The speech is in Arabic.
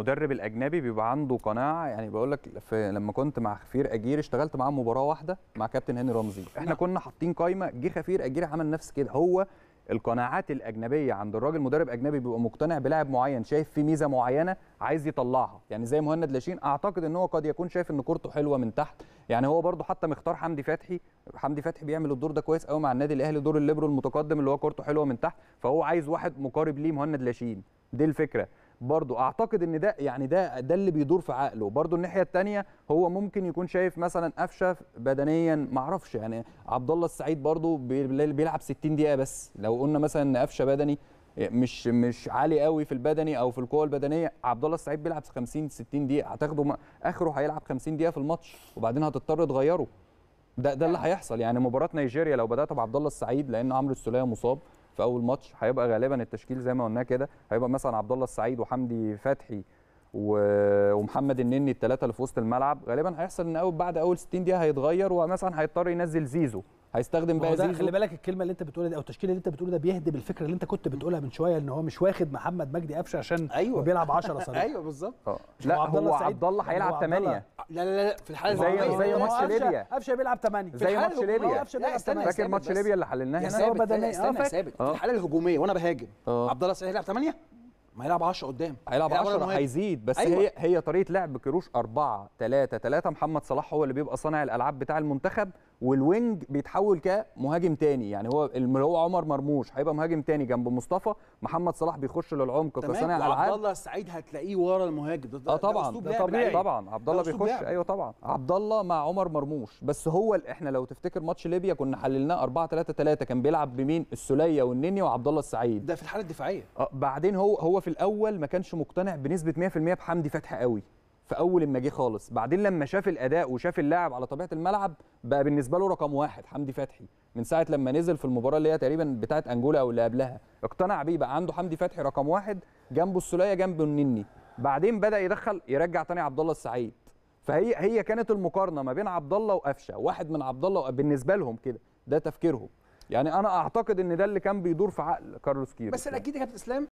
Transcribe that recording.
المدرب الاجنبي بيبقى عنده قناعه يعني بقول لك لما كنت مع خفير اجير اشتغلت معاه مباراه واحده مع كابتن هاني رمزي احنا كنا حاطين قايمه جه خفير اجير عمل نفس كده هو القناعات الاجنبيه عند الراجل مدرب اجنبي بيبقى مقتنع بلاعب معين شايف فيه ميزه معينه عايز يطلعها يعني زي مهند لاشين اعتقد ان هو قد يكون شايف ان كورته حلوه من تحت يعني هو برده حتى مختار حمدي فتحي حمدي فتحي بيعمل الدور ده كويس قوي مع النادي الاهلي دور الليبرو المتقدم اللي هو كورته حلوه من تحت فهو عايز واحد مقارب ليه مهند لاشين دي الفكره برضو اعتقد ان ده يعني ده ده اللي بيدور في عقله برضو الناحيه الثانيه هو ممكن يكون شايف مثلا قفشه بدنيا ما اعرفش يعني عبد الله السعيد برضو بيلعب 60 دقيقه بس لو قلنا مثلا ان قفشه بدني مش مش عالي قوي في البدني او في القوه البدنيه عبد الله السعيد بيلعب 50 60 دقيقه هتاخده اخره هيلعب 50 دقيقه في الماتش وبعدين هتضطر تغيره ده ده اللي هيحصل يعني مباراه نيجيريا لو بدات بعبد الله السعيد لان عمرو السوليه مصاب في اول ماتش هيبقى غالبا التشكيل زي ما قلنا كده هيبقى مثلا عبد الله السعيد وحمدي فتحي ومحمد النني الثلاثه اللي في وسط الملعب غالبا هيحصل ان أول بعد اول 60 دقيقه هيتغير ومثلا هيضطر ينزل زيزو هيستخدم بقى زيزو خلي بالك الكلمه اللي انت بتقولها دي او التشكيله اللي انت بتقولها ده بيهدم الفكره اللي انت كنت بتقولها من شويه ان هو مش واخد محمد مجدي قفشه عشان أيوة. بيلعب 10 صريح ايوه بالظبط آه. لا هو عبد الله يعني هيلعب 8 لا لا لا في الحاله زي زي ماتش ليبيا قفشه بيلعب 8 زي ماتش ليبيا فاكر ماتش ليبيا اللي حللناه هنا هو بدني اه ثابت في الحاله الهجوميه وانا بهاجم آه. عبد الله سعيد هيلعب 8 ما هيلعب 10 قدام هيلعب 10 هيزيد بس أيوة. هي هي طريقه لعب كروش 4 3 3 محمد صلاح هو اللي بيبقى صانع الالعاب بتاع المنتخب والوينج بيتحول كمهاجم تاني يعني هو اللي هو عمر مرموش هيبقى مهاجم تاني جنب مصطفى محمد صلاح بيخش للعمق كصانع العاب عبد الله سعيد هتلاقيه ورا المهاجم ده, اه طبعا ده, طبيعي طبعا عبد الله بيخش ايوه طبعا عبد الله مع عمر مرموش بس هو احنا لو تفتكر ماتش ليبيا كنا حللناه 4 3 3 كان بيلعب بمين السوليه والنني وعبد الله السعيد ده في الحاله الدفاعيه اه بعدين هو هو في الاول ما كانش مقتنع بنسبه 100% بحمدي فتحي قوي في اول ما جه خالص بعدين لما شاف الاداء وشاف اللاعب على طبيعه الملعب بقى بالنسبه له رقم واحد حمدي فتحي من ساعه لما نزل في المباراه اللي هي تقريبا بتاعه انجولا او اللي قبلها اقتنع بيه بقى عنده حمدي فتحي رقم واحد جنبه السوليه جنبه النني بعدين بدا يدخل يرجع تاني عبد الله السعيد فهي هي كانت المقارنه ما بين عبد الله وقفشه واحد من عبد الله بالنسبه لهم كده ده تفكيرهم يعني انا اعتقد ان ده اللي كان بيدور في عقل كارلوس كيرو بس اكيد يا كابتن اسلام